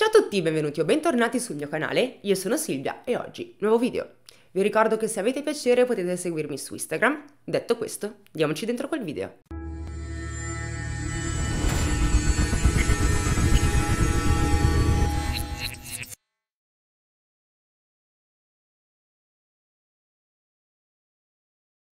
Ciao a tutti, benvenuti o bentornati sul mio canale, io sono Silvia e oggi nuovo video. Vi ricordo che se avete piacere potete seguirmi su Instagram. Detto questo, diamoci dentro quel video.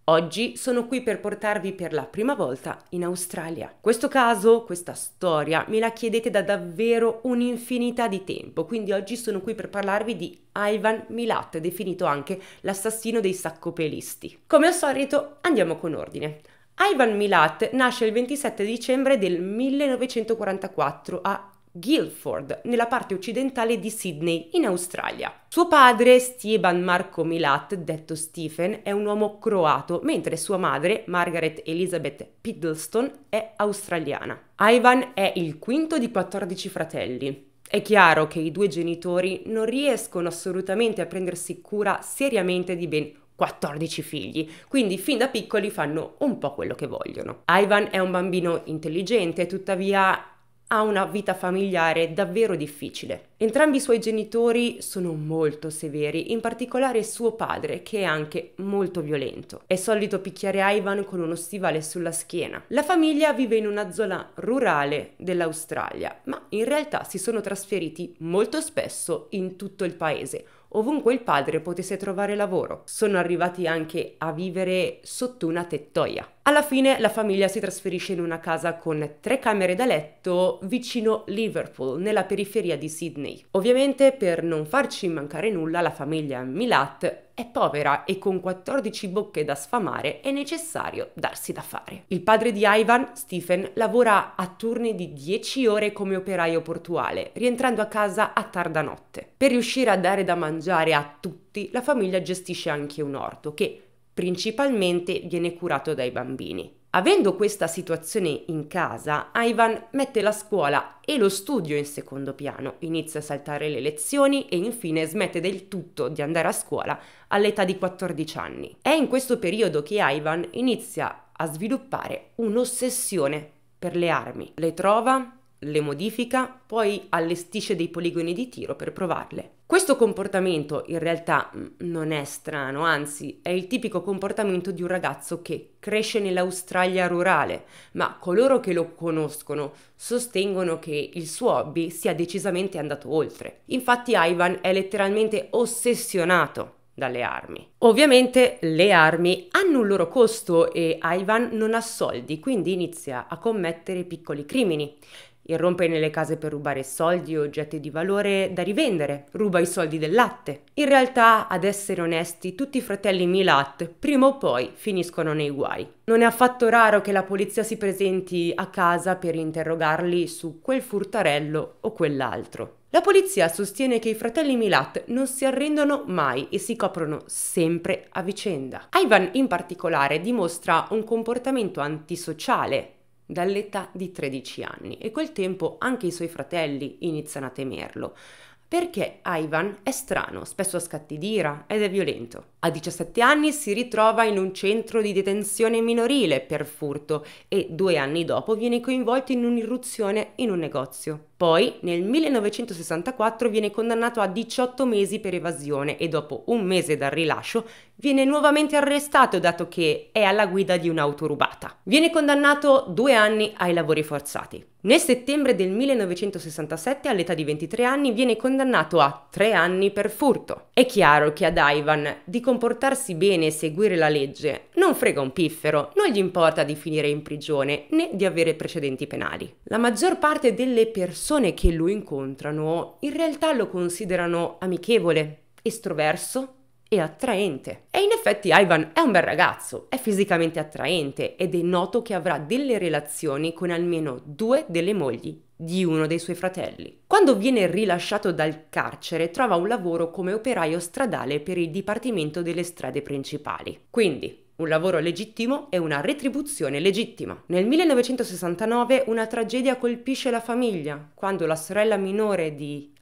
Oggi sono qui per portarvi per la prima volta in Australia. Questo caso, questa storia, me la chiedete da davvero un'infinità di tempo, quindi oggi sono qui per parlarvi di Ivan Milat, definito anche l'assassino dei saccopelisti. Come al solito, andiamo con ordine. Ivan Milat nasce il 27 dicembre del 1944 a Guildford, nella parte occidentale di Sydney, in Australia. Suo padre, Stieban Marco Milat, detto Stephen, è un uomo croato, mentre sua madre, Margaret Elizabeth Piddleston, è australiana. Ivan è il quinto di 14 fratelli. È chiaro che i due genitori non riescono assolutamente a prendersi cura seriamente di ben 14 figli, quindi fin da piccoli fanno un po' quello che vogliono. Ivan è un bambino intelligente, tuttavia ha una vita familiare davvero difficile. Entrambi i suoi genitori sono molto severi, in particolare suo padre, che è anche molto violento. È solito picchiare Ivan con uno stivale sulla schiena. La famiglia vive in una zona rurale dell'Australia, ma in realtà si sono trasferiti molto spesso in tutto il paese, ovunque il padre potesse trovare lavoro. Sono arrivati anche a vivere sotto una tettoia. Alla fine la famiglia si trasferisce in una casa con tre camere da letto vicino Liverpool, nella periferia di Sydney. Ovviamente per non farci mancare nulla la famiglia Milat è povera e con 14 bocche da sfamare è necessario darsi da fare. Il padre di Ivan, Stephen, lavora a turni di 10 ore come operaio portuale, rientrando a casa a tarda notte. Per riuscire a dare da mangiare a tutti, la famiglia gestisce anche un orto che principalmente viene curato dai bambini. Avendo questa situazione in casa, Ivan mette la scuola e lo studio in secondo piano, inizia a saltare le lezioni e infine smette del tutto di andare a scuola all'età di 14 anni. È in questo periodo che Ivan inizia a sviluppare un'ossessione per le armi. Le trova, le modifica, poi allestisce dei poligoni di tiro per provarle. Questo comportamento in realtà mm, non è strano, anzi è il tipico comportamento di un ragazzo che cresce nell'Australia rurale, ma coloro che lo conoscono sostengono che il suo hobby sia decisamente andato oltre. Infatti Ivan è letteralmente ossessionato dalle armi. Ovviamente le armi hanno un loro costo e Ivan non ha soldi, quindi inizia a commettere piccoli crimini. Irrompe nelle case per rubare soldi e oggetti di valore da rivendere, ruba i soldi del latte. In realtà, ad essere onesti, tutti i fratelli Milat prima o poi finiscono nei guai. Non è affatto raro che la polizia si presenti a casa per interrogarli su quel furtarello o quell'altro. La polizia sostiene che i fratelli Milat non si arrendono mai e si coprono sempre a vicenda. Ivan in particolare dimostra un comportamento antisociale dall'età di 13 anni e col tempo anche i suoi fratelli iniziano a temerlo, perché Ivan è strano, spesso a scatti d'ira ed è violento. A 17 anni si ritrova in un centro di detenzione minorile per furto e due anni dopo viene coinvolto in un'irruzione in un negozio. Poi, nel 1964, viene condannato a 18 mesi per evasione e dopo un mese dal rilascio viene nuovamente arrestato dato che è alla guida di un'auto rubata. Viene condannato due anni ai lavori forzati. Nel settembre del 1967, all'età di 23 anni, viene condannato a tre anni per furto. È chiaro che ad Ivan di comportamento comportarsi bene e seguire la legge, non frega un piffero, non gli importa di finire in prigione né di avere precedenti penali. La maggior parte delle persone che lo incontrano in realtà lo considerano amichevole, estroverso e attraente. E in effetti Ivan è un bel ragazzo, è fisicamente attraente ed è noto che avrà delle relazioni con almeno due delle mogli di uno dei suoi fratelli. Quando viene rilasciato dal carcere trova un lavoro come operaio stradale per il Dipartimento delle Strade Principali. Quindi, un lavoro legittimo e una retribuzione legittima. Nel 1969 una tragedia colpisce la famiglia quando la sorella minore di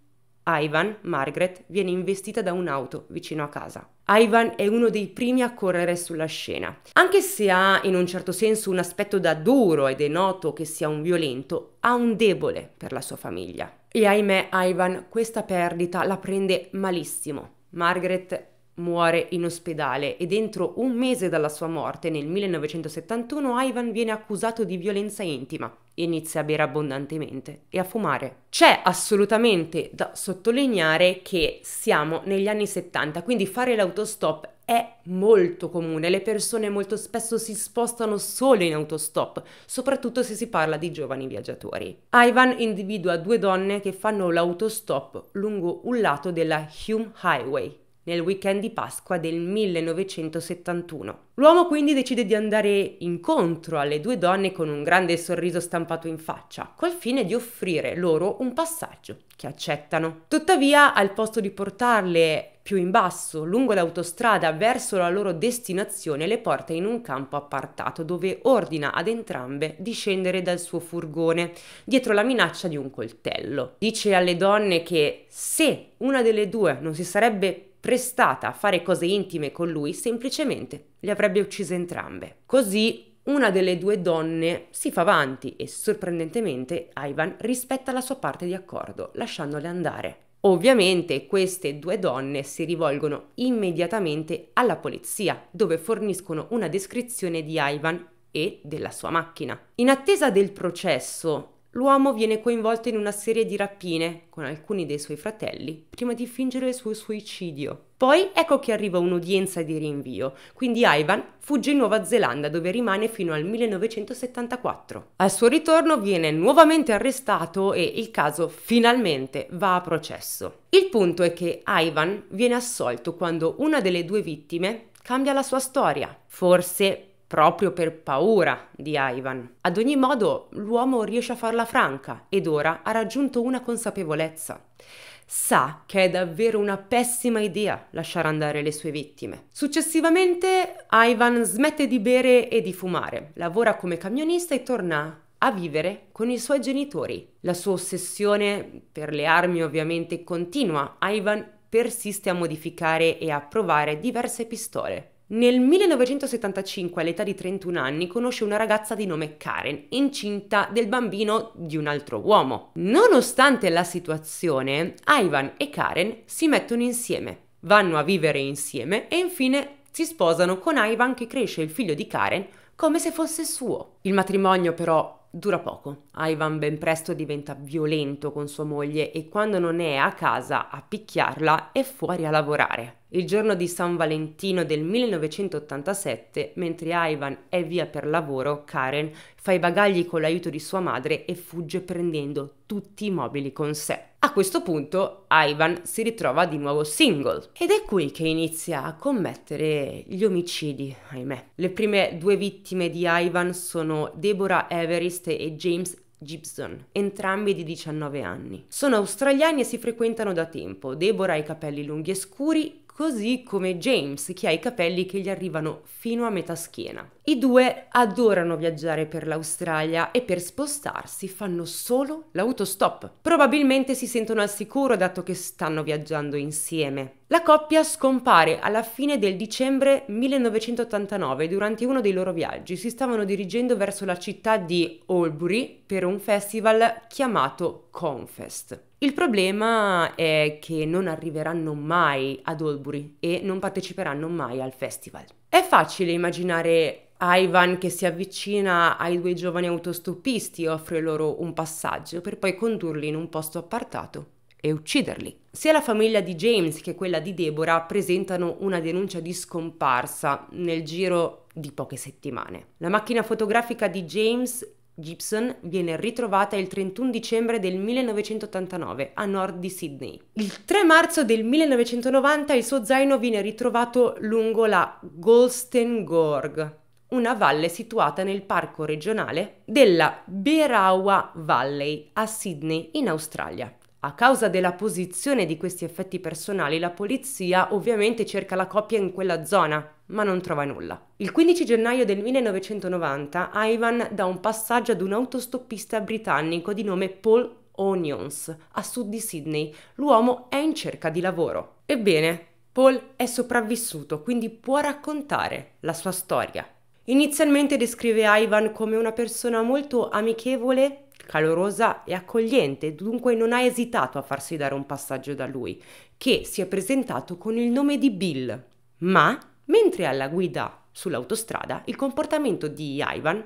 Ivan, Margaret, viene investita da un'auto vicino a casa. Ivan è uno dei primi a correre sulla scena. Anche se ha in un certo senso un aspetto da duro ed è noto che sia un violento, ha un debole per la sua famiglia. E ahimè Ivan questa perdita la prende malissimo. Margaret muore in ospedale e dentro un mese dalla sua morte, nel 1971, Ivan viene accusato di violenza intima e inizia a bere abbondantemente e a fumare. C'è assolutamente da sottolineare che siamo negli anni 70, quindi fare l'autostop è molto comune, le persone molto spesso si spostano solo in autostop, soprattutto se si parla di giovani viaggiatori. Ivan individua due donne che fanno l'autostop lungo un lato della Hume Highway, nel weekend di Pasqua del 1971. L'uomo quindi decide di andare incontro alle due donne con un grande sorriso stampato in faccia, col fine di offrire loro un passaggio che accettano. Tuttavia, al posto di portarle più in basso, lungo l'autostrada, verso la loro destinazione, le porta in un campo appartato dove ordina ad entrambe di scendere dal suo furgone, dietro la minaccia di un coltello. Dice alle donne che se una delle due non si sarebbe prestata a fare cose intime con lui, semplicemente le avrebbe uccise entrambe. Così una delle due donne si fa avanti e sorprendentemente Ivan rispetta la sua parte di accordo, lasciandole andare. Ovviamente queste due donne si rivolgono immediatamente alla polizia, dove forniscono una descrizione di Ivan e della sua macchina. In attesa del processo, l'uomo viene coinvolto in una serie di rapine con alcuni dei suoi fratelli prima di fingere il suo suicidio. Poi ecco che arriva un'udienza di rinvio, quindi Ivan fugge in Nuova Zelanda dove rimane fino al 1974. Al suo ritorno viene nuovamente arrestato e il caso finalmente va a processo. Il punto è che Ivan viene assolto quando una delle due vittime cambia la sua storia, forse proprio per paura di Ivan. Ad ogni modo, l'uomo riesce a farla franca ed ora ha raggiunto una consapevolezza. Sa che è davvero una pessima idea lasciare andare le sue vittime. Successivamente, Ivan smette di bere e di fumare, lavora come camionista e torna a vivere con i suoi genitori. La sua ossessione per le armi ovviamente continua. Ivan persiste a modificare e a provare diverse pistole. Nel 1975, all'età di 31 anni, conosce una ragazza di nome Karen, incinta del bambino di un altro uomo. Nonostante la situazione, Ivan e Karen si mettono insieme, vanno a vivere insieme e infine si sposano con Ivan che cresce il figlio di Karen come se fosse suo. Il matrimonio però dura poco. Ivan ben presto diventa violento con sua moglie e quando non è a casa a picchiarla è fuori a lavorare. Il giorno di San Valentino del 1987, mentre Ivan è via per lavoro, Karen fa i bagagli con l'aiuto di sua madre e fugge prendendo tutti i mobili con sé. A questo punto Ivan si ritrova di nuovo single ed è qui che inizia a commettere gli omicidi, ahimè. Le prime due vittime di Ivan sono Deborah Everest Foreste e James Gibson, entrambi di 19 anni. Sono australiani e si frequentano da tempo. Deborah ha i capelli lunghi e scuri così come James che ha i capelli che gli arrivano fino a metà schiena. I due adorano viaggiare per l'Australia e per spostarsi fanno solo l'autostop. Probabilmente si sentono al sicuro dato che stanno viaggiando insieme. La coppia scompare alla fine del dicembre 1989 durante uno dei loro viaggi. Si stavano dirigendo verso la città di Albury per un festival chiamato Confest. Il problema è che non arriveranno mai ad Oldbury e non parteciperanno mai al festival. È facile immaginare Ivan che si avvicina ai due giovani autostoppisti e offre loro un passaggio per poi condurli in un posto appartato e ucciderli. Sia la famiglia di James che quella di Deborah presentano una denuncia di scomparsa nel giro di poche settimane. La macchina fotografica di James Gibson viene ritrovata il 31 dicembre del 1989 a nord di Sydney. Il 3 marzo del 1990 il suo zaino viene ritrovato lungo la Golsten Gorg, una valle situata nel parco regionale della Berawa Valley a Sydney in Australia. A causa della posizione di questi effetti personali, la polizia ovviamente cerca la coppia in quella zona, ma non trova nulla. Il 15 gennaio del 1990 Ivan dà un passaggio ad un autostoppista britannico di nome Paul Onions, a sud di Sydney. L'uomo è in cerca di lavoro. Ebbene, Paul è sopravvissuto, quindi può raccontare la sua storia. Inizialmente descrive Ivan come una persona molto amichevole calorosa e accogliente, dunque non ha esitato a farsi dare un passaggio da lui, che si è presentato con il nome di Bill. Ma Mentre alla guida sull'autostrada, il comportamento di Ivan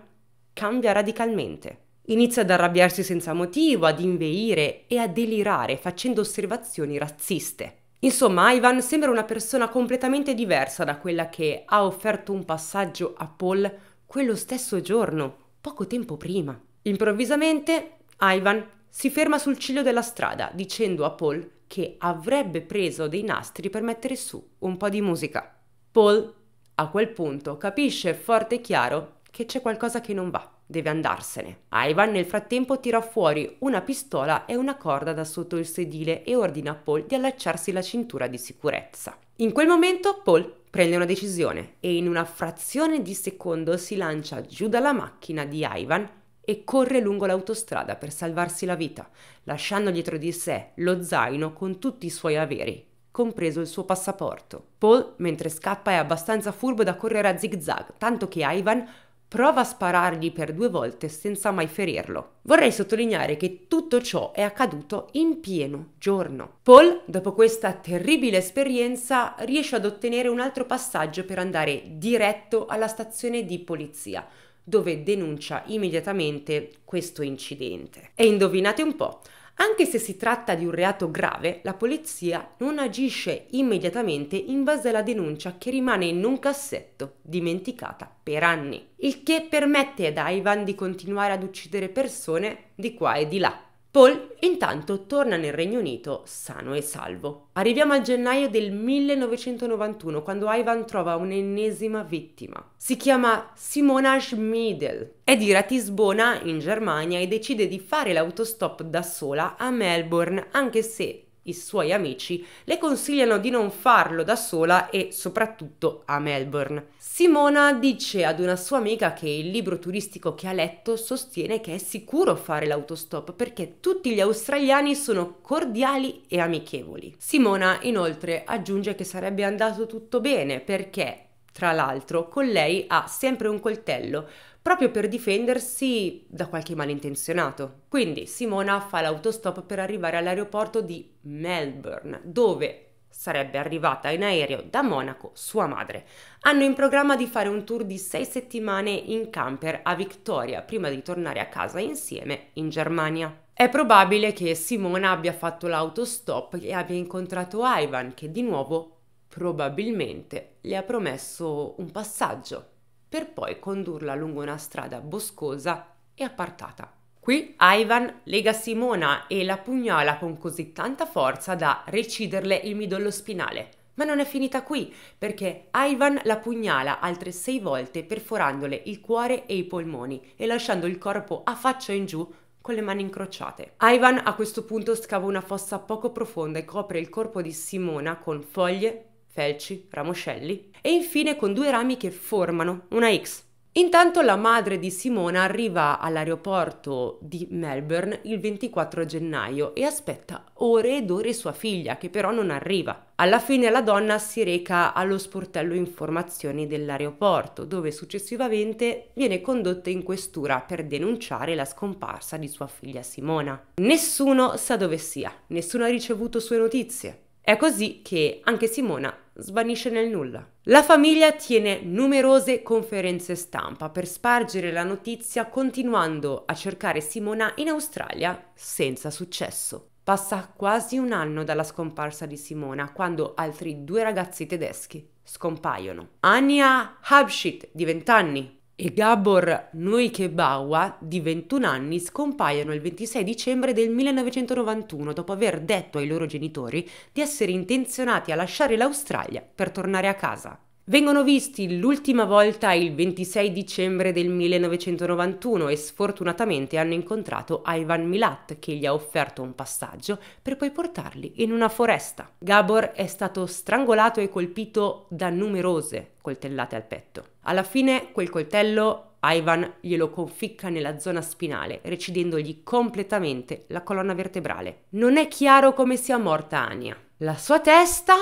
cambia radicalmente. Inizia ad arrabbiarsi senza motivo, ad inveire e a delirare facendo osservazioni razziste. Insomma, Ivan sembra una persona completamente diversa da quella che ha offerto un passaggio a Paul quello stesso giorno, poco tempo prima. Improvvisamente, Ivan si ferma sul ciglio della strada dicendo a Paul che avrebbe preso dei nastri per mettere su un po' di musica. Paul a quel punto capisce forte e chiaro che c'è qualcosa che non va, deve andarsene. Ivan nel frattempo tira fuori una pistola e una corda da sotto il sedile e ordina a Paul di allacciarsi la cintura di sicurezza. In quel momento Paul prende una decisione e in una frazione di secondo si lancia giù dalla macchina di Ivan e corre lungo l'autostrada per salvarsi la vita, lasciando dietro di sé lo zaino con tutti i suoi averi, compreso il suo passaporto. Paul, mentre scappa, è abbastanza furbo da correre a zigzag, tanto che Ivan prova a sparargli per due volte senza mai ferirlo. Vorrei sottolineare che tutto ciò è accaduto in pieno giorno. Paul, dopo questa terribile esperienza, riesce ad ottenere un altro passaggio per andare diretto alla stazione di polizia, dove denuncia immediatamente questo incidente. E indovinate un po', anche se si tratta di un reato grave, la polizia non agisce immediatamente in base alla denuncia che rimane in un cassetto, dimenticata per anni, il che permette ad Ivan di continuare ad uccidere persone di qua e di là. Paul intanto torna nel Regno Unito sano e salvo. Arriviamo a gennaio del 1991 quando Ivan trova un'ennesima vittima. Si chiama Simona Schmidl, È di Ratisbona in Germania e decide di fare l'autostop da sola a Melbourne anche se i suoi amici le consigliano di non farlo da sola e soprattutto a Melbourne. Simona dice ad una sua amica che il libro turistico che ha letto sostiene che è sicuro fare l'autostop perché tutti gli australiani sono cordiali e amichevoli. Simona inoltre aggiunge che sarebbe andato tutto bene perché tra l'altro, con lei ha sempre un coltello, proprio per difendersi da qualche malintenzionato. Quindi Simona fa l'autostop per arrivare all'aeroporto di Melbourne, dove sarebbe arrivata in aereo da Monaco sua madre. Hanno in programma di fare un tour di sei settimane in camper a Victoria prima di tornare a casa insieme in Germania. È probabile che Simona abbia fatto l'autostop e abbia incontrato Ivan che di nuovo probabilmente le ha promesso un passaggio per poi condurla lungo una strada boscosa e appartata. Qui Ivan lega Simona e la pugnala con così tanta forza da reciderle il midollo spinale. Ma non è finita qui, perché Ivan la pugnala altre sei volte perforandole il cuore e i polmoni e lasciando il corpo a faccia in giù con le mani incrociate. Ivan a questo punto scava una fossa poco profonda e copre il corpo di Simona con foglie, felci, ramoscelli e infine con due rami che formano una X. Intanto la madre di Simona arriva all'aeroporto di Melbourne il 24 gennaio e aspetta ore ed ore sua figlia, che però non arriva. Alla fine la donna si reca allo sportello informazioni dell'aeroporto, dove successivamente viene condotta in questura per denunciare la scomparsa di sua figlia Simona. Nessuno sa dove sia, nessuno ha ricevuto sue notizie. È così che anche Simona svanisce nel nulla. La famiglia tiene numerose conferenze stampa per spargere la notizia continuando a cercare Simona in Australia senza successo. Passa quasi un anno dalla scomparsa di Simona quando altri due ragazzi tedeschi scompaiono. Ania Habschit, di 20 anni, e Gabor Nuikebawa, di 21 anni, scompaiono il 26 dicembre del 1991 dopo aver detto ai loro genitori di essere intenzionati a lasciare l'Australia per tornare a casa. Vengono visti l'ultima volta il 26 dicembre del 1991 e sfortunatamente hanno incontrato Ivan Milat che gli ha offerto un passaggio per poi portarli in una foresta. Gabor è stato strangolato e colpito da numerose coltellate al petto. Alla fine quel coltello Ivan glielo conficca nella zona spinale, recidendogli completamente la colonna vertebrale. Non è chiaro come sia morta Ania. La sua testa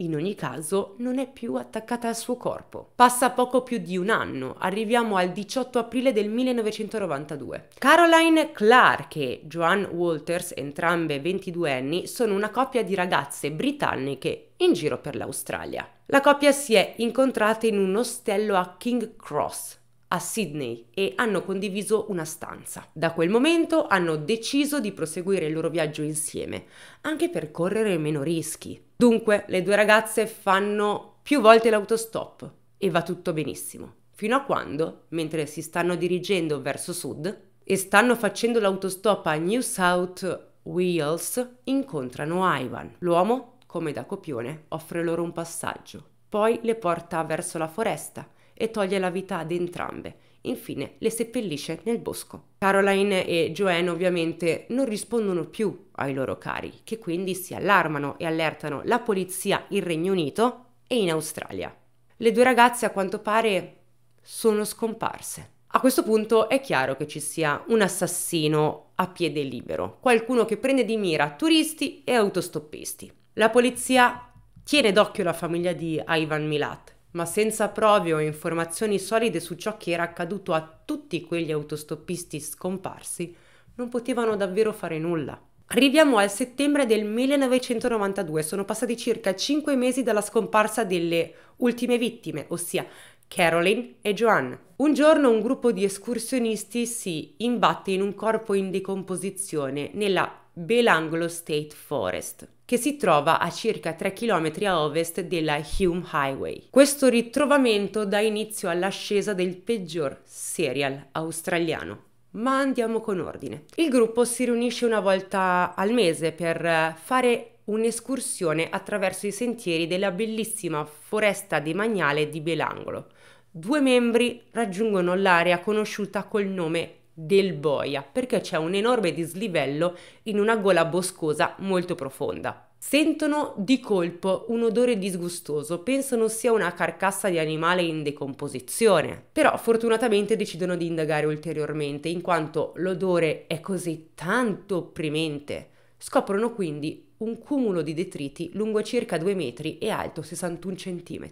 in ogni caso non è più attaccata al suo corpo. Passa poco più di un anno, arriviamo al 18 aprile del 1992. Caroline Clark e Joan Walters, entrambe 22 anni, sono una coppia di ragazze britanniche in giro per l'Australia. La coppia si è incontrata in un ostello a King Cross, a Sydney e hanno condiviso una stanza. Da quel momento hanno deciso di proseguire il loro viaggio insieme, anche per correre meno rischi. Dunque, le due ragazze fanno più volte l'autostop e va tutto benissimo, fino a quando, mentre si stanno dirigendo verso sud e stanno facendo l'autostop a New South Wales, incontrano Ivan. L'uomo, come da copione, offre loro un passaggio, poi le porta verso la foresta e toglie la vita ad entrambe. Infine le seppellisce nel bosco. Caroline e Joanne ovviamente non rispondono più ai loro cari, che quindi si allarmano e allertano la polizia in Regno Unito e in Australia. Le due ragazze a quanto pare sono scomparse. A questo punto è chiaro che ci sia un assassino a piede libero, qualcuno che prende di mira turisti e autostoppisti. La polizia tiene d'occhio la famiglia di Ivan Milat, ma senza prove o informazioni solide su ciò che era accaduto a tutti quegli autostoppisti scomparsi, non potevano davvero fare nulla. Arriviamo al settembre del 1992, sono passati circa 5 mesi dalla scomparsa delle ultime vittime, ossia Caroline e Joanne. Un giorno un gruppo di escursionisti si imbatte in un corpo in decomposizione nella Belanglo State Forest che si trova a circa 3 km a ovest della Hume Highway. Questo ritrovamento dà inizio all'ascesa del peggior serial australiano. Ma andiamo con ordine. Il gruppo si riunisce una volta al mese per eh, fare un'escursione attraverso i sentieri della bellissima foresta demaniale di Belangolo. Due membri raggiungono l'area conosciuta col nome del boia perché c'è un enorme dislivello in una gola boscosa molto profonda. Sentono di colpo un odore disgustoso, pensano sia una carcassa di animale in decomposizione, però fortunatamente decidono di indagare ulteriormente in quanto l'odore è così tanto opprimente. Scoprono quindi un cumulo di detriti lungo circa 2 metri e alto 61 cm.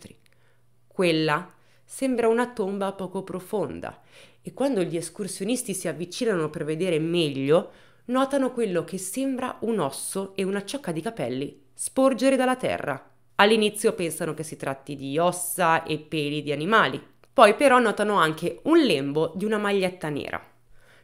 Quella sembra una tomba poco profonda e quando gli escursionisti si avvicinano per vedere meglio, notano quello che sembra un osso e una ciocca di capelli sporgere dalla terra. All'inizio pensano che si tratti di ossa e peli di animali, poi però notano anche un lembo di una maglietta nera.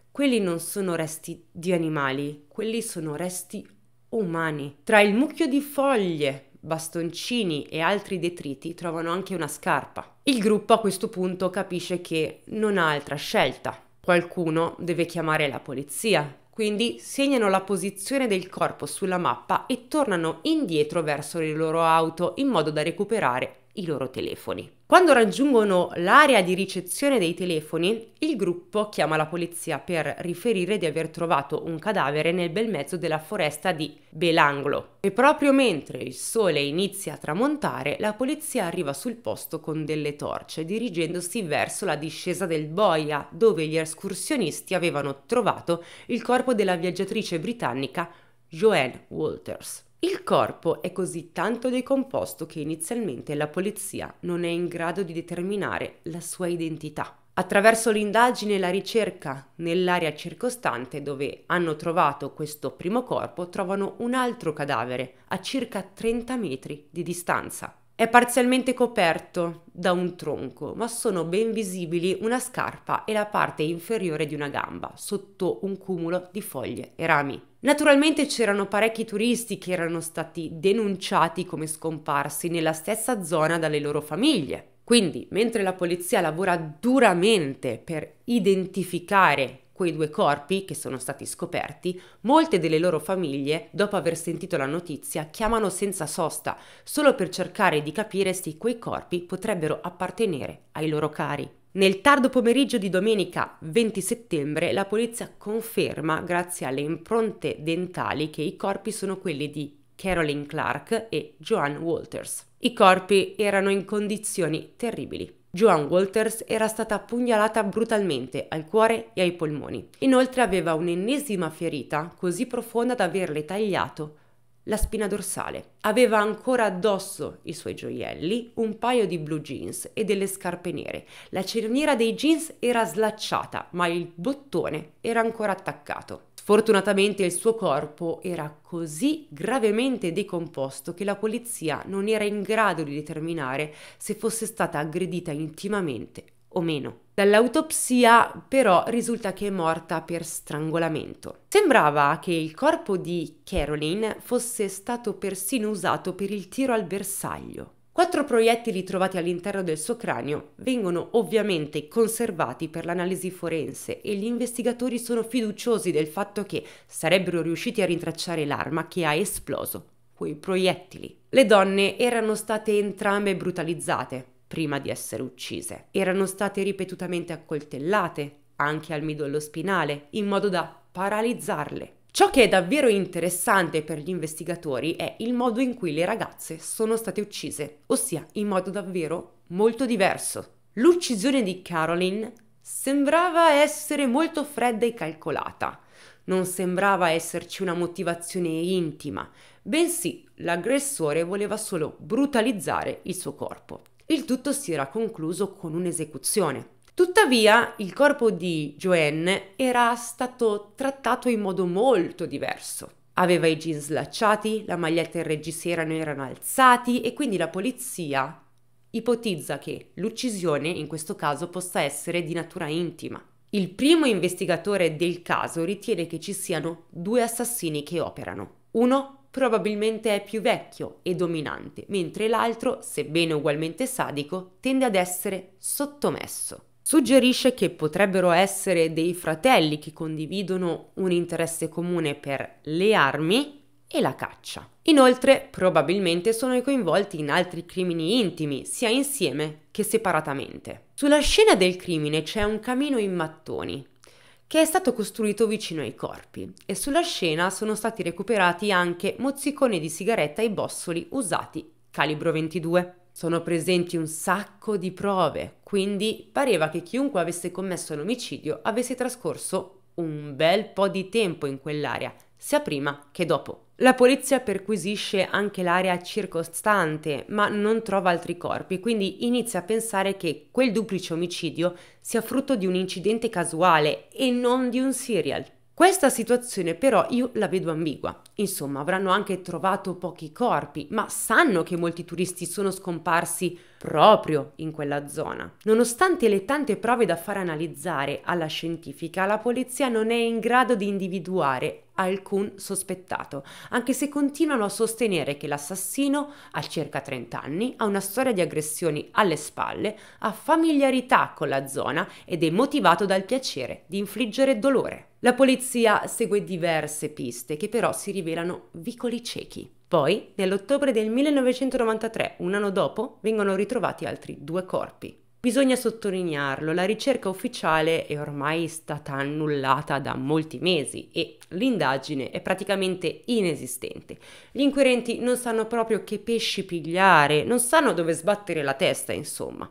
Quelli non sono resti di animali, quelli sono resti umani. Tra il mucchio di foglie bastoncini e altri detriti trovano anche una scarpa. Il gruppo a questo punto capisce che non ha altra scelta. Qualcuno deve chiamare la polizia. Quindi segnano la posizione del corpo sulla mappa e tornano indietro verso le loro auto in modo da recuperare i loro telefoni. Quando raggiungono l'area di ricezione dei telefoni, il gruppo chiama la polizia per riferire di aver trovato un cadavere nel bel mezzo della foresta di Belanglo. E proprio mentre il sole inizia a tramontare, la polizia arriva sul posto con delle torce, dirigendosi verso la discesa del boia, dove gli escursionisti avevano trovato il corpo della viaggiatrice britannica Joanne Walters. Il corpo è così tanto decomposto che inizialmente la polizia non è in grado di determinare la sua identità. Attraverso l'indagine e la ricerca nell'area circostante dove hanno trovato questo primo corpo, trovano un altro cadavere a circa 30 metri di distanza. È parzialmente coperto da un tronco, ma sono ben visibili una scarpa e la parte inferiore di una gamba, sotto un cumulo di foglie e rami. Naturalmente c'erano parecchi turisti che erano stati denunciati come scomparsi nella stessa zona dalle loro famiglie. Quindi, mentre la polizia lavora duramente per identificare quei due corpi che sono stati scoperti, molte delle loro famiglie, dopo aver sentito la notizia, chiamano senza sosta, solo per cercare di capire se quei corpi potrebbero appartenere ai loro cari. Nel tardo pomeriggio di domenica 20 settembre la polizia conferma, grazie alle impronte dentali, che i corpi sono quelli di Carolyn Clark e Joan Walters. I corpi erano in condizioni terribili. Joan Walters era stata pugnalata brutalmente al cuore e ai polmoni. Inoltre aveva un'ennesima ferita così profonda da averle tagliato la spina dorsale. Aveva ancora addosso i suoi gioielli, un paio di blue jeans e delle scarpe nere. La cerniera dei jeans era slacciata, ma il bottone era ancora attaccato. Sfortunatamente il suo corpo era così gravemente decomposto che la polizia non era in grado di determinare se fosse stata aggredita intimamente o meno. Dall'autopsia però risulta che è morta per strangolamento. Sembrava che il corpo di Caroline fosse stato persino usato per il tiro al bersaglio. Quattro proiettili trovati all'interno del suo cranio vengono ovviamente conservati per l'analisi forense e gli investigatori sono fiduciosi del fatto che sarebbero riusciti a rintracciare l'arma che ha esploso, quei proiettili. Le donne erano state entrambe brutalizzate prima di essere uccise. Erano state ripetutamente accoltellate, anche al midollo spinale, in modo da paralizzarle Ciò che è davvero interessante per gli investigatori è il modo in cui le ragazze sono state uccise, ossia in modo davvero molto diverso. L'uccisione di Caroline sembrava essere molto fredda e calcolata. Non sembrava esserci una motivazione intima, bensì l'aggressore voleva solo brutalizzare il suo corpo. Il tutto si era concluso con un'esecuzione. Tuttavia, il corpo di Joanne era stato trattato in modo molto diverso. Aveva i jeans slacciati, la maglietta e il reggiseno erano alzati e quindi la polizia ipotizza che l'uccisione in questo caso possa essere di natura intima. Il primo investigatore del caso ritiene che ci siano due assassini che operano. Uno probabilmente è più vecchio e dominante, mentre l'altro, sebbene ugualmente sadico, tende ad essere sottomesso. Suggerisce che potrebbero essere dei fratelli che condividono un interesse comune per le armi e la caccia. Inoltre, probabilmente sono coinvolti in altri crimini intimi, sia insieme che separatamente. Sulla scena del crimine c'è un camino in mattoni che è stato costruito vicino ai corpi e sulla scena sono stati recuperati anche mozziconi di sigaretta e bossoli usati calibro 22. Sono presenti un sacco di prove, quindi pareva che chiunque avesse commesso l'omicidio avesse trascorso un bel po' di tempo in quell'area, sia prima che dopo. La polizia perquisisce anche l'area circostante, ma non trova altri corpi, quindi inizia a pensare che quel duplice omicidio sia frutto di un incidente casuale e non di un serial questa situazione però io la vedo ambigua. Insomma, avranno anche trovato pochi corpi, ma sanno che molti turisti sono scomparsi proprio in quella zona. Nonostante le tante prove da far analizzare alla scientifica, la polizia non è in grado di individuare alcun sospettato, anche se continuano a sostenere che l'assassino, ha circa 30 anni, ha una storia di aggressioni alle spalle, ha familiarità con la zona ed è motivato dal piacere di infliggere dolore. La polizia segue diverse piste che però si rivelano vicoli ciechi. Poi, nell'ottobre del 1993, un anno dopo, vengono ritrovati altri due corpi. Bisogna sottolinearlo, la ricerca ufficiale è ormai stata annullata da molti mesi e l'indagine è praticamente inesistente. Gli inquirenti non sanno proprio che pesci pigliare, non sanno dove sbattere la testa, insomma.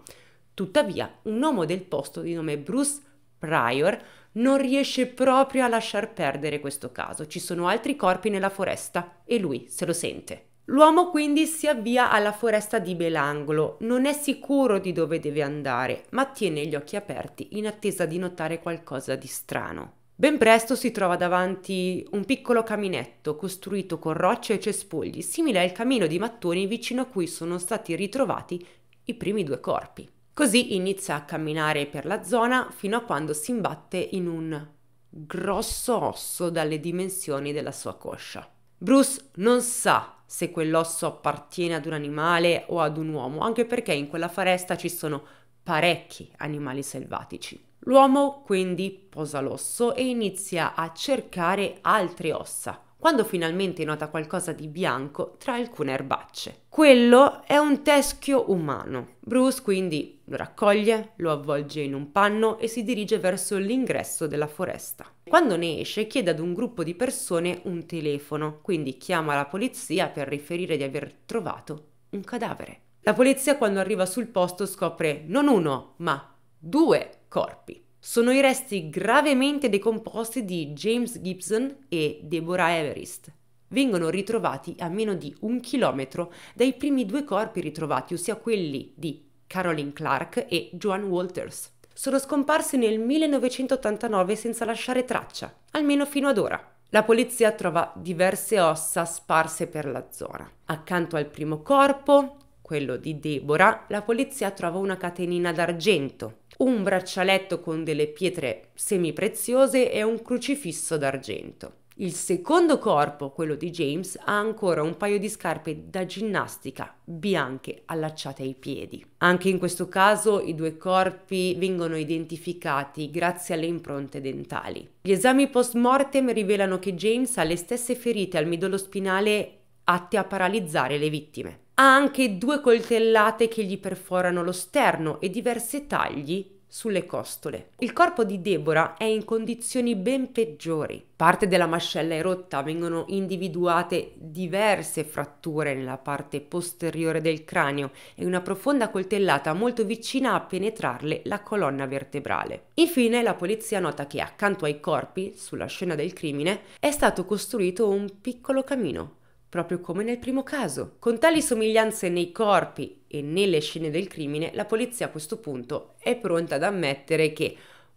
Tuttavia, un uomo del posto di nome Bruce Pryor non riesce proprio a lasciar perdere questo caso. Ci sono altri corpi nella foresta e lui se lo sente. L'uomo quindi si avvia alla foresta di Belangolo, non è sicuro di dove deve andare, ma tiene gli occhi aperti in attesa di notare qualcosa di strano. Ben presto si trova davanti un piccolo caminetto costruito con rocce e cespugli, simile al camino di mattoni vicino a cui sono stati ritrovati i primi due corpi. Così inizia a camminare per la zona fino a quando si imbatte in un grosso osso dalle dimensioni della sua coscia. Bruce non sa se quell'osso appartiene ad un animale o ad un uomo, anche perché in quella foresta ci sono parecchi animali selvatici. L'uomo quindi posa l'osso e inizia a cercare altre ossa, quando finalmente nota qualcosa di bianco tra alcune erbacce. Quello è un teschio umano. Bruce quindi lo raccoglie, lo avvolge in un panno e si dirige verso l'ingresso della foresta. Quando ne esce chiede ad un gruppo di persone un telefono, quindi chiama la polizia per riferire di aver trovato un cadavere. La polizia quando arriva sul posto scopre non uno, ma due corpi sono i resti gravemente decomposti di James Gibson e Deborah Everest. Vengono ritrovati a meno di un chilometro dai primi due corpi ritrovati, ossia quelli di Caroline Clark e Joan Walters. Sono scomparsi nel 1989 senza lasciare traccia, almeno fino ad ora. La polizia trova diverse ossa sparse per la zona. Accanto al primo corpo, quello di Deborah, la polizia trova una catenina d'argento un braccialetto con delle pietre semipreziose e un crocifisso d'argento. Il secondo corpo, quello di James, ha ancora un paio di scarpe da ginnastica bianche allacciate ai piedi. Anche in questo caso i due corpi vengono identificati grazie alle impronte dentali. Gli esami post mortem rivelano che James ha le stesse ferite al midollo spinale atte a paralizzare le vittime ha anche due coltellate che gli perforano lo sterno e diversi tagli sulle costole. Il corpo di Deborah è in condizioni ben peggiori. Parte della mascella è rotta, vengono individuate diverse fratture nella parte posteriore del cranio e una profonda coltellata molto vicina a penetrarle la colonna vertebrale. Infine la polizia nota che accanto ai corpi, sulla scena del crimine, è stato costruito un piccolo camino proprio come nel primo caso. Con tali somiglianze nei corpi e nelle scene del crimine, la polizia a questo punto è pronta ad ammettere che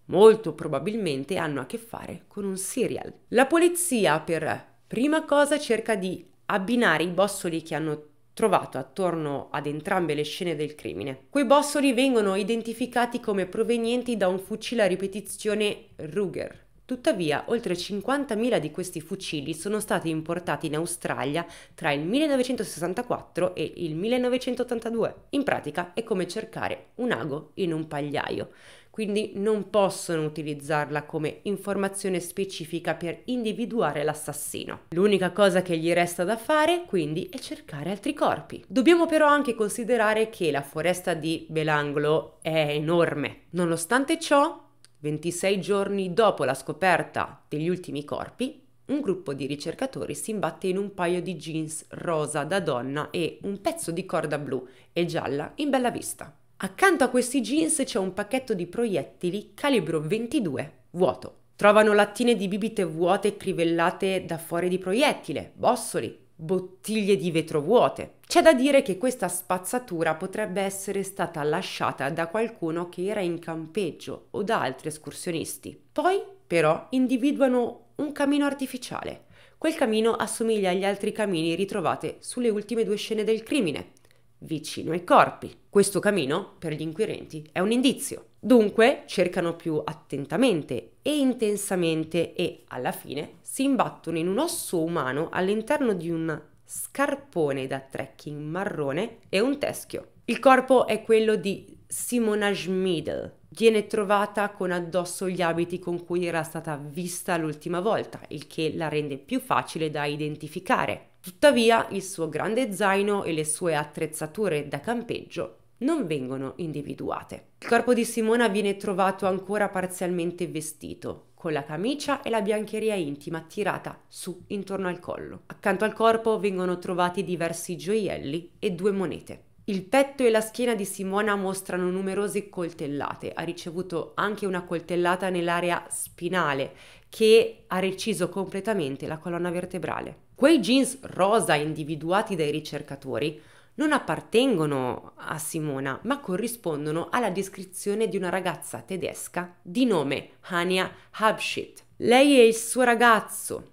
molto probabilmente hanno a che fare con un serial. La polizia per prima cosa cerca di abbinare i bossoli che hanno trovato attorno ad entrambe le scene del crimine. Quei bossoli vengono identificati come provenienti da un fucile a ripetizione Ruger Tuttavia, oltre 50.000 di questi fucili sono stati importati in Australia tra il 1964 e il 1982. In pratica è come cercare un ago in un pagliaio, quindi non possono utilizzarla come informazione specifica per individuare l'assassino. L'unica cosa che gli resta da fare, quindi, è cercare altri corpi. Dobbiamo però anche considerare che la foresta di Belanglo è enorme. Nonostante ciò, 26 giorni dopo la scoperta degli ultimi corpi, un gruppo di ricercatori si imbatte in un paio di jeans rosa da donna e un pezzo di corda blu e gialla in bella vista. Accanto a questi jeans c'è un pacchetto di proiettili calibro 22 vuoto. Trovano lattine di bibite vuote crivellate da fuori di proiettile, bossoli, bottiglie di vetro vuote. C'è da dire che questa spazzatura potrebbe essere stata lasciata da qualcuno che era in campeggio o da altri escursionisti. Poi, però, individuano un camino artificiale. Quel camino assomiglia agli altri camini ritrovati sulle ultime due scene del crimine, vicino ai corpi. Questo camino, per gli inquirenti, è un indizio. Dunque cercano più attentamente e intensamente e alla fine si imbattono in un osso umano all'interno di un scarpone da trekking marrone e un teschio. Il corpo è quello di Simona Schmidl. Viene trovata con addosso gli abiti con cui era stata vista l'ultima volta, il che la rende più facile da identificare. Tuttavia, il suo grande zaino e le sue attrezzature da campeggio non vengono individuate. Il corpo di Simona viene trovato ancora parzialmente vestito, con la camicia e la biancheria intima tirata su intorno al collo. Accanto al corpo vengono trovati diversi gioielli e due monete. Il petto e la schiena di Simona mostrano numerose coltellate, ha ricevuto anche una coltellata nell'area spinale che ha reciso completamente la colonna vertebrale. Quei jeans rosa individuati dai ricercatori non appartengono a Simona, ma corrispondono alla descrizione di una ragazza tedesca di nome Hania Habshit. Lei e il suo ragazzo,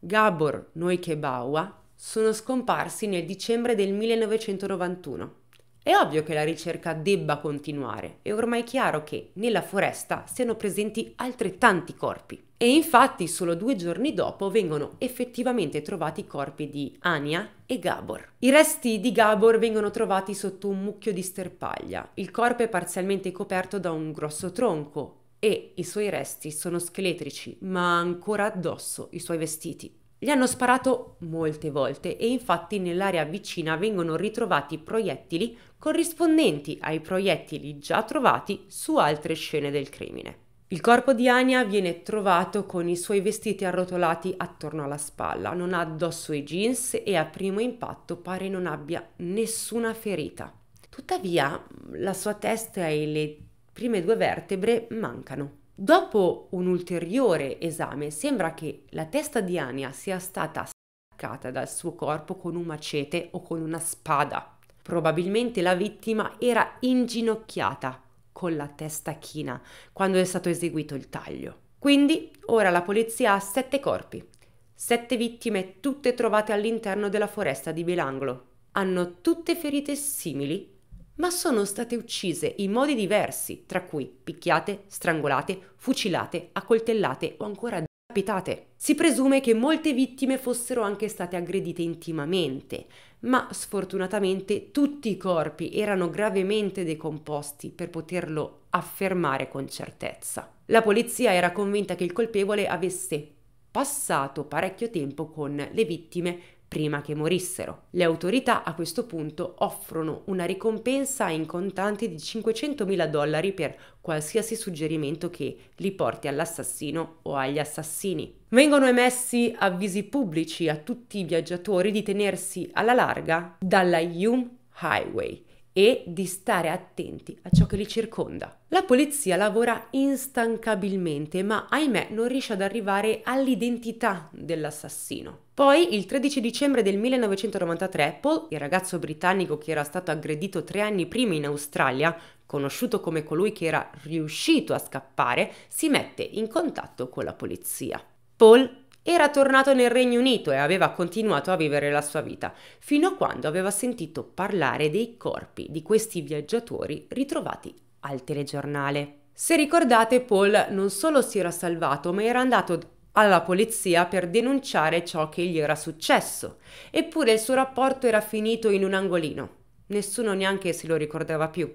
Gabor Noikebawa, sono scomparsi nel dicembre del 1991. È ovvio che la ricerca debba continuare, è ormai chiaro che nella foresta siano presenti altrettanti corpi. E infatti solo due giorni dopo vengono effettivamente trovati i corpi di Ania e Gabor. I resti di Gabor vengono trovati sotto un mucchio di sterpaglia. Il corpo è parzialmente coperto da un grosso tronco e i suoi resti sono scheletrici, ma ancora addosso i suoi vestiti. Gli hanno sparato molte volte e infatti nell'area vicina vengono ritrovati proiettili corrispondenti ai proiettili già trovati su altre scene del crimine. Il corpo di Ania viene trovato con i suoi vestiti arrotolati attorno alla spalla, non ha addosso i jeans e a primo impatto pare non abbia nessuna ferita. Tuttavia la sua testa e le prime due vertebre mancano. Dopo un ulteriore esame sembra che la testa di Ania sia stata staccata dal suo corpo con un macete o con una spada. Probabilmente la vittima era inginocchiata con la testa china quando è stato eseguito il taglio. Quindi ora la polizia ha sette corpi, sette vittime tutte trovate all'interno della foresta di Belanglo. Hanno tutte ferite simili ma sono state uccise in modi diversi, tra cui picchiate, strangolate, fucilate, accoltellate o ancora decapitate. Si presume che molte vittime fossero anche state aggredite intimamente, ma sfortunatamente tutti i corpi erano gravemente decomposti per poterlo affermare con certezza. La polizia era convinta che il colpevole avesse passato parecchio tempo con le vittime prima che morissero. Le autorità a questo punto offrono una ricompensa in contanti di 500.000 dollari per qualsiasi suggerimento che li porti all'assassino o agli assassini. Vengono emessi avvisi pubblici a tutti i viaggiatori di tenersi alla larga dalla Hume Highway, e di stare attenti a ciò che li circonda. La polizia lavora instancabilmente, ma ahimè non riesce ad arrivare all'identità dell'assassino. Poi, il 13 dicembre del 1993, Paul, il ragazzo britannico che era stato aggredito tre anni prima in Australia, conosciuto come colui che era riuscito a scappare, si mette in contatto con la polizia. Paul era tornato nel Regno Unito e aveva continuato a vivere la sua vita, fino a quando aveva sentito parlare dei corpi di questi viaggiatori ritrovati al telegiornale. Se ricordate, Paul non solo si era salvato, ma era andato alla polizia per denunciare ciò che gli era successo, eppure il suo rapporto era finito in un angolino. Nessuno neanche se lo ricordava più.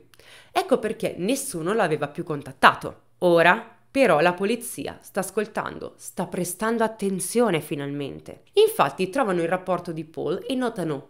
Ecco perché nessuno l'aveva più contattato. Ora però la polizia sta ascoltando, sta prestando attenzione finalmente. Infatti trovano il rapporto di Paul e notano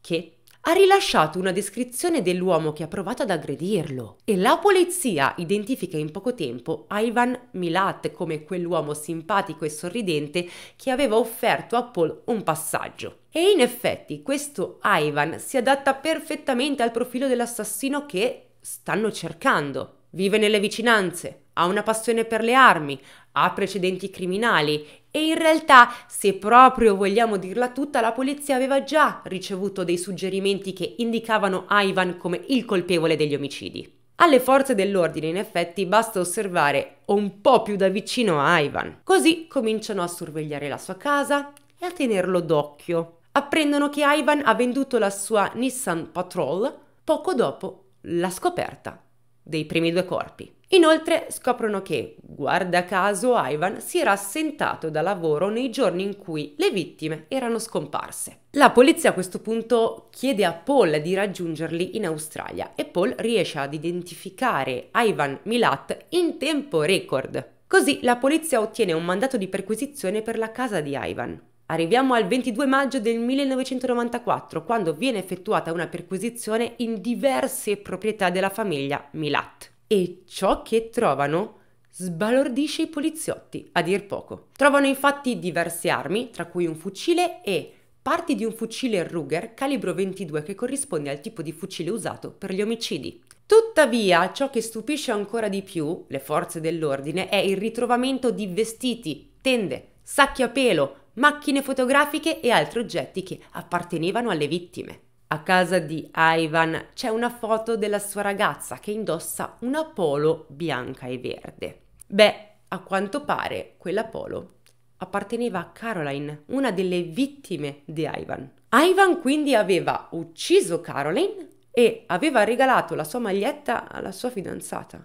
che ha rilasciato una descrizione dell'uomo che ha provato ad aggredirlo e la polizia identifica in poco tempo Ivan Milat come quell'uomo simpatico e sorridente che aveva offerto a Paul un passaggio. E in effetti questo Ivan si adatta perfettamente al profilo dell'assassino che stanno cercando. Vive nelle vicinanze, ha una passione per le armi, ha precedenti criminali e in realtà, se proprio vogliamo dirla tutta, la polizia aveva già ricevuto dei suggerimenti che indicavano Ivan come il colpevole degli omicidi. Alle forze dell'ordine, in effetti, basta osservare un po' più da vicino a Ivan. Così cominciano a sorvegliare la sua casa e a tenerlo d'occhio. Apprendono che Ivan ha venduto la sua Nissan Patrol poco dopo la scoperta dei primi due corpi. Inoltre scoprono che, guarda caso, Ivan si era assentato da lavoro nei giorni in cui le vittime erano scomparse. La polizia a questo punto chiede a Paul di raggiungerli in Australia e Paul riesce ad identificare Ivan Milat in tempo record. Così la polizia ottiene un mandato di perquisizione per la casa di Ivan. Arriviamo al 22 maggio del 1994, quando viene effettuata una perquisizione in diverse proprietà della famiglia Milat e ciò che trovano sbalordisce i poliziotti, a dir poco. Trovano infatti diverse armi, tra cui un fucile e parti di un fucile Ruger calibro 22 che corrisponde al tipo di fucile usato per gli omicidi. Tuttavia, ciò che stupisce ancora di più le forze dell'ordine è il ritrovamento di vestiti, tende, sacchi a pelo, macchine fotografiche e altri oggetti che appartenevano alle vittime. A casa di Ivan c'è una foto della sua ragazza che indossa una polo bianca e verde. Beh, a quanto pare quella polo apparteneva a Caroline, una delle vittime di Ivan. Ivan quindi aveva ucciso Caroline e aveva regalato la sua maglietta alla sua fidanzata.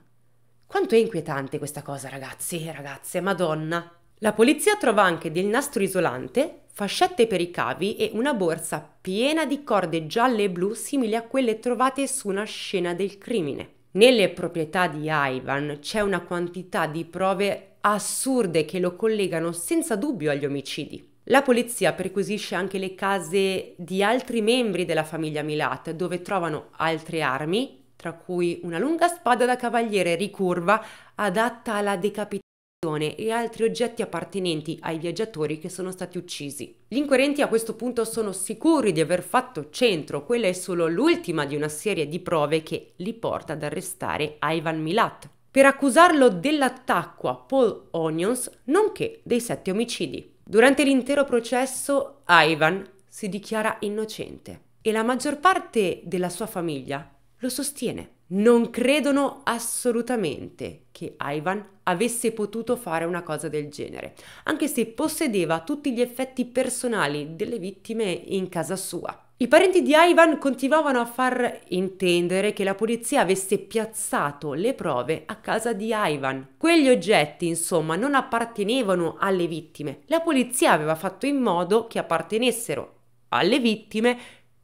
Quanto è inquietante questa cosa, ragazzi e ragazze, madonna. La polizia trova anche del nastro isolante, fascette per i cavi e una borsa piena di corde gialle e blu simili a quelle trovate su una scena del crimine. Nelle proprietà di Ivan c'è una quantità di prove assurde che lo collegano senza dubbio agli omicidi. La polizia perquisisce anche le case di altri membri della famiglia Milat, dove trovano altre armi, tra cui una lunga spada da cavaliere ricurva adatta alla decapitazione e altri oggetti appartenenti ai viaggiatori che sono stati uccisi. Gli inquirenti a questo punto sono sicuri di aver fatto centro, quella è solo l'ultima di una serie di prove che li porta ad arrestare Ivan Milat per accusarlo dell'attacco a Paul Onions, nonché dei sette omicidi. Durante l'intero processo Ivan si dichiara innocente e la maggior parte della sua famiglia lo sostiene. Non credono assolutamente che Ivan avesse potuto fare una cosa del genere, anche se possedeva tutti gli effetti personali delle vittime in casa sua. I parenti di Ivan continuavano a far intendere che la polizia avesse piazzato le prove a casa di Ivan. Quegli oggetti, insomma, non appartenevano alle vittime. La polizia aveva fatto in modo che appartenessero alle vittime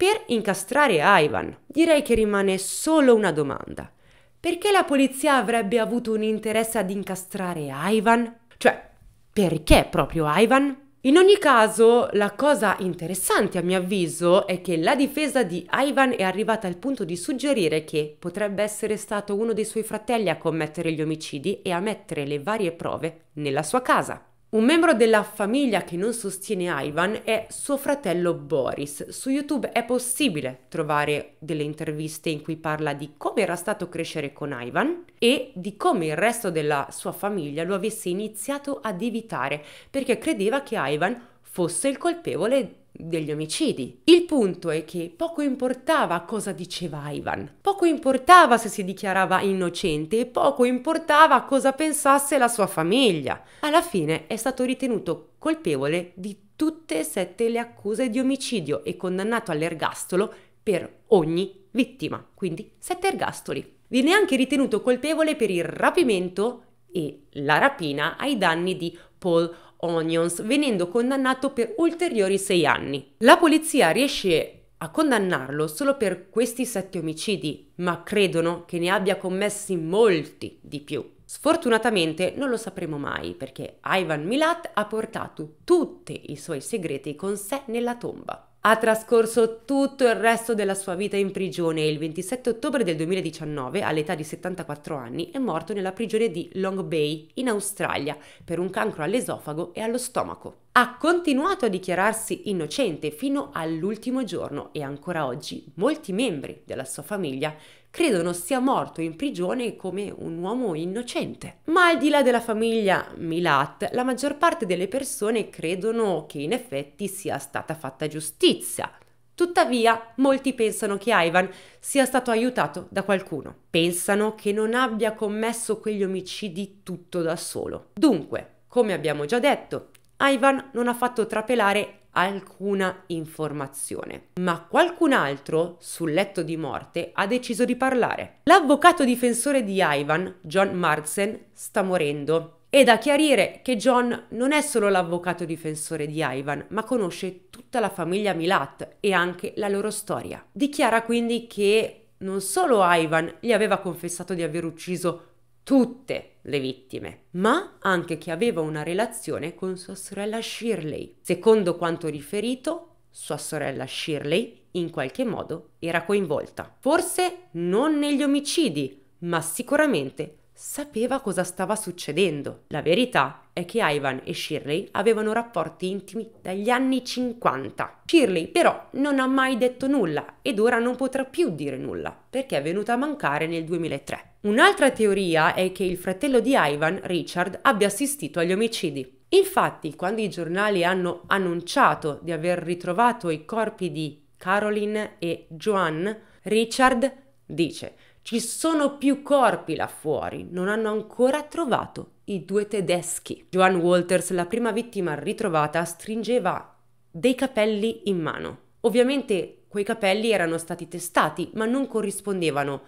per incastrare Ivan, direi che rimane solo una domanda. Perché la polizia avrebbe avuto un interesse ad incastrare Ivan? Cioè, perché proprio Ivan? In ogni caso, la cosa interessante a mio avviso è che la difesa di Ivan è arrivata al punto di suggerire che potrebbe essere stato uno dei suoi fratelli a commettere gli omicidi e a mettere le varie prove nella sua casa. Un membro della famiglia che non sostiene Ivan è suo fratello Boris. Su YouTube è possibile trovare delle interviste in cui parla di come era stato crescere con Ivan e di come il resto della sua famiglia lo avesse iniziato ad evitare perché credeva che Ivan fosse il colpevole degli omicidi. Il punto è che poco importava cosa diceva Ivan, poco importava se si dichiarava innocente e poco importava cosa pensasse la sua famiglia. Alla fine è stato ritenuto colpevole di tutte e sette le accuse di omicidio e condannato all'ergastolo per ogni vittima, quindi sette ergastoli. Viene anche ritenuto colpevole per il rapimento e la rapina ai danni di Paul Onions, venendo condannato per ulteriori sei anni. La polizia riesce a condannarlo solo per questi sette omicidi, ma credono che ne abbia commessi molti di più. Sfortunatamente non lo sapremo mai perché Ivan Milat ha portato tutti i suoi segreti con sé nella tomba. Ha trascorso tutto il resto della sua vita in prigione e il 27 ottobre del 2019, all'età di 74 anni, è morto nella prigione di Long Bay, in Australia, per un cancro all'esofago e allo stomaco. Ha continuato a dichiararsi innocente fino all'ultimo giorno e ancora oggi molti membri della sua famiglia credono sia morto in prigione come un uomo innocente. Ma al di là della famiglia Milat, la maggior parte delle persone credono che in effetti sia stata fatta giustizia. Tuttavia, molti pensano che Ivan sia stato aiutato da qualcuno. Pensano che non abbia commesso quegli omicidi tutto da solo. Dunque, come abbiamo già detto, Ivan non ha fatto trapelare alcuna informazione. Ma qualcun altro, sul letto di morte, ha deciso di parlare. L'avvocato difensore di Ivan, John Marsden, sta morendo. E da chiarire che John non è solo l'avvocato difensore di Ivan, ma conosce tutta la famiglia Milat e anche la loro storia. Dichiara quindi che non solo Ivan gli aveva confessato di aver ucciso tutte le vittime, ma anche che aveva una relazione con sua sorella Shirley. Secondo quanto riferito, sua sorella Shirley in qualche modo era coinvolta. Forse non negli omicidi, ma sicuramente sapeva cosa stava succedendo. La verità è che Ivan e Shirley avevano rapporti intimi dagli anni 50. Shirley però non ha mai detto nulla ed ora non potrà più dire nulla perché è venuta a mancare nel 2003. Un'altra teoria è che il fratello di Ivan, Richard, abbia assistito agli omicidi. Infatti, quando i giornali hanno annunciato di aver ritrovato i corpi di Caroline e Joanne, Richard dice ci sono più corpi là fuori, non hanno ancora trovato i due tedeschi. Joan Walters, la prima vittima ritrovata, stringeva dei capelli in mano. Ovviamente quei capelli erano stati testati, ma non corrispondevano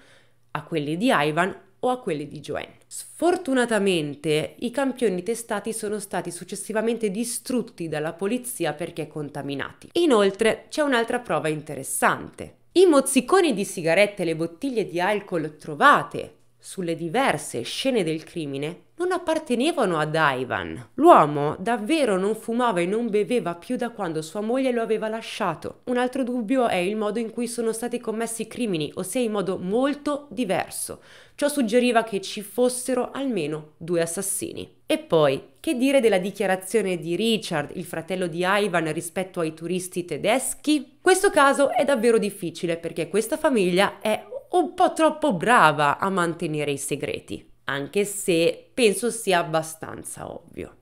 a quelli di Ivan o a quelli di Joanne. Sfortunatamente i campioni testati sono stati successivamente distrutti dalla polizia perché contaminati. Inoltre c'è un'altra prova interessante. I mozziconi di sigarette e le bottiglie di alcol trovate sulle diverse scene del crimine non appartenevano ad Ivan. L'uomo davvero non fumava e non beveva più da quando sua moglie lo aveva lasciato. Un altro dubbio è il modo in cui sono stati commessi i crimini, ossia in modo molto diverso. Ciò suggeriva che ci fossero almeno due assassini. E poi, che dire della dichiarazione di Richard, il fratello di Ivan, rispetto ai turisti tedeschi? Questo caso è davvero difficile perché questa famiglia è un po' troppo brava a mantenere i segreti anche se penso sia abbastanza ovvio.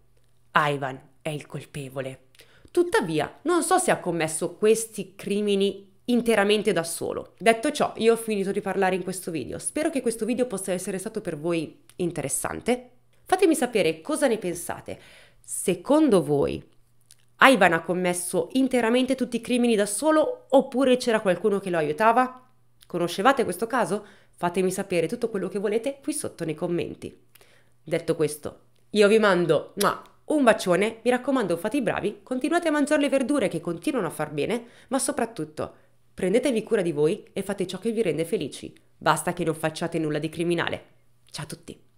Ivan è il colpevole. Tuttavia, non so se ha commesso questi crimini interamente da solo. Detto ciò, io ho finito di parlare in questo video. Spero che questo video possa essere stato per voi interessante. Fatemi sapere cosa ne pensate. Secondo voi Ivan ha commesso interamente tutti i crimini da solo oppure c'era qualcuno che lo aiutava? Conoscevate questo caso? Fatemi sapere tutto quello che volete qui sotto nei commenti. Detto questo, io vi mando un bacione, mi raccomando fate i bravi, continuate a mangiare le verdure che continuano a far bene, ma soprattutto prendetevi cura di voi e fate ciò che vi rende felici. Basta che non facciate nulla di criminale. Ciao a tutti!